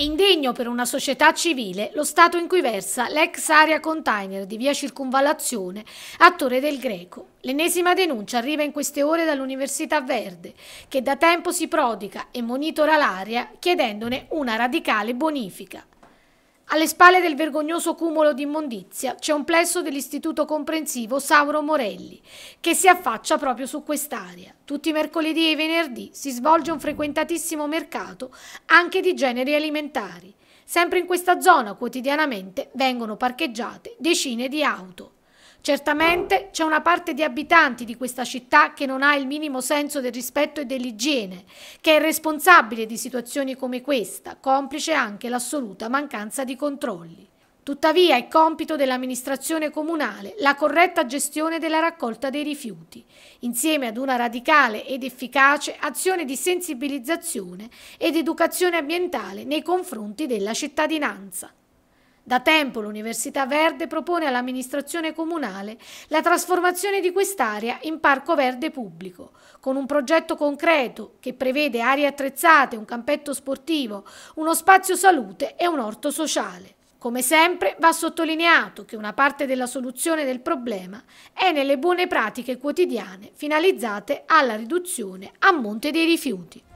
È indegno per una società civile lo stato in cui versa l'ex area container di via Circunvallazione a Torre del Greco. L'ennesima denuncia arriva in queste ore dall'Università Verde, che da tempo si prodiga e monitora l'area chiedendone una radicale bonifica. Alle spalle del vergognoso cumulo di immondizia c'è un plesso dell'istituto comprensivo Sauro Morelli, che si affaccia proprio su quest'area. Tutti i mercoledì e i venerdì si svolge un frequentatissimo mercato anche di generi alimentari. Sempre in questa zona quotidianamente vengono parcheggiate decine di auto. Certamente c'è una parte di abitanti di questa città che non ha il minimo senso del rispetto e dell'igiene, che è responsabile di situazioni come questa, complice anche l'assoluta mancanza di controlli. Tuttavia è compito dell'amministrazione comunale la corretta gestione della raccolta dei rifiuti, insieme ad una radicale ed efficace azione di sensibilizzazione ed educazione ambientale nei confronti della cittadinanza. Da tempo l'Università Verde propone all'amministrazione comunale la trasformazione di quest'area in parco verde pubblico, con un progetto concreto che prevede aree attrezzate, un campetto sportivo, uno spazio salute e un orto sociale. Come sempre va sottolineato che una parte della soluzione del problema è nelle buone pratiche quotidiane finalizzate alla riduzione a monte dei rifiuti.